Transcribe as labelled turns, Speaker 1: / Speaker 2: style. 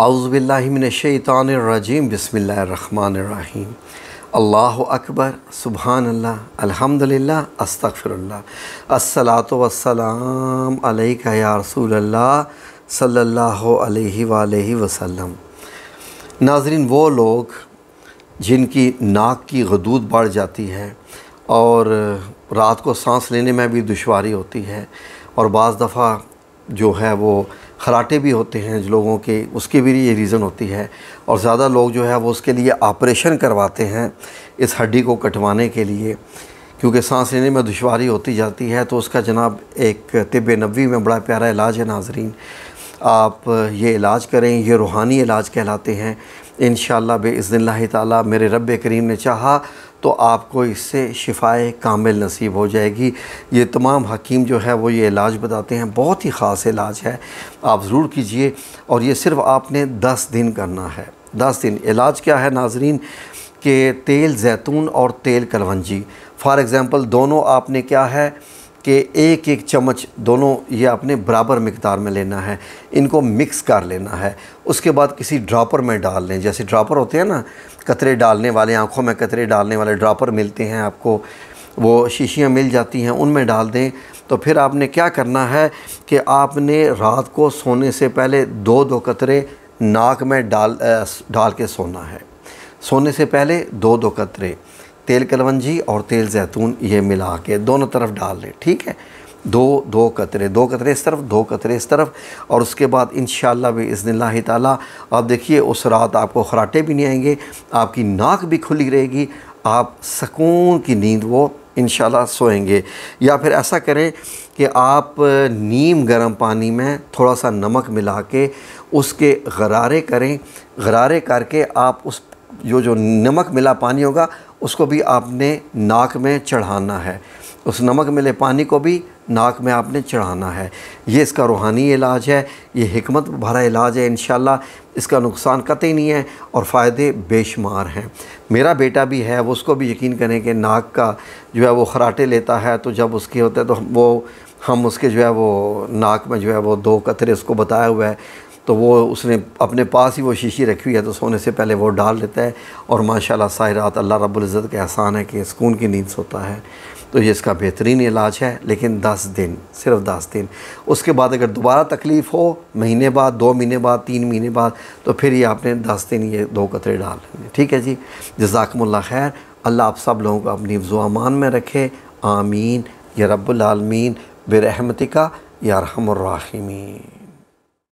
Speaker 1: आउज़बिल्लिमिनशैतानरजीम बसमीम अल्लाह अकबर सुबहान अल्लाह अलहमदिल्ला अस्तफ़िरल्ला अस्सलात वसलाम अलैका या नाजरीन वो लोग जिनकी नाक की गदूद बढ़ जाती है और रात को सांस लेने में भी दुशारी होती है और बज़ दफ़ा जो है वो खराटे भी होते हैं जो लोगों के उसके भी ये रीज़न होती है और ज़्यादा लोग जो है वो उसके लिए ऑपरेशन करवाते हैं इस हड्डी को कटवाने के लिए क्योंकि सांस लेने में दुशारी होती जाती है तो उसका जनाब एक तिब नबी में बड़ा प्यारा इलाज है नाजरीन आप ये इलाज करें ये रूहानी इलाज कहलाते हैं इन बे इज़्ला तेरे रब करीम ने चाहा तो आपको इससे शिफाए कामिल नसीब हो जाएगी ये तमाम हकीम जो है वो ये इलाज बताते हैं बहुत ही ख़ास इलाज है आप ज़रूर कीजिए और ये सिर्फ आपने दस दिन करना है दस दिन इलाज क्या है नाजरीन के तेल जैतून और तेल कलवंजी फॉर एग्ज़ाम्पल दोनों आपने क्या है कि एक एक चम्मच दोनों ये आपने बराबर मकदार में लेना है इनको मिक्स कर लेना है उसके बाद किसी ड्रापर में डाल लें जैसे ड्रापर होते हैं ना कतरे डालने वाले आँखों में कतरे डालने वाले ड्रापर मिलते हैं आपको वो शीशियाँ मिल जाती हैं उनमें डाल दें तो फिर आपने क्या करना है कि आपने रात को सोने से पहले दो दो कतरे नाक में डाल डाल के सोना है सोने से पहले दो दो कतरे तेल कलवंजी और तेल जैतून ये मिला के दोनों तरफ डाल लें ठीक है दो दो कतरे दो कतरे इस तरफ दो कतरे इस तरफ और उसके बाद इन शज़न ताला आप देखिए उस रात आपको खराटे भी नहीं आएंगे आपकी नाक भी खुली रहेगी आप सकून की नींद वो इन सोएंगे या फिर ऐसा करें कि आप नीम गर्म पानी में थोड़ा सा नमक मिला के उसके गरारे करें गरारे करके आप उस जो जो नमक मिला पानी होगा उसको भी आपने नाक में चढ़ाना है उस नमक मिले पानी को भी नाक में आपने चढ़ाना है ये इसका रूहानी इलाज है ये हमत भरा इलाज है इन इसका नुकसान कतई नहीं है और फ़ायदे बेशुमार हैं मेरा बेटा भी है वो उसको भी यकीन करें कि नाक का जो है वो खराटे लेता है तो जब उसके होते हैं तो वो हम उसके जो है वो नाक में जो है वो दो कतरे उसको बताया हुआ है तो वो उसने अपने पास ही वो शीशी रखी हुई है तो सोने से पहले वो डाल लेता है और माशाल्लाह सारी रात अल्लाह रब्बुल इज़्ज़त का एहसान है कि सुकून की नींद सोता है तो ये इसका बेहतरीन इलाज है लेकिन दस दिन सिर्फ दस दिन उसके बाद अगर दोबारा तकलीफ़ हो महीने बाद दो महीने बाद तीन महीने बाद तो फिर ये आपने दस दिन ये दो कतरे डाल लेने ठीक है जी जजाकमल्ला खैर अल्लाह आप सब लोगों को अपनी जुआमान में रखे आमीन या रब्बुलमीन बेरहमतिका या रहमर्राहिमीन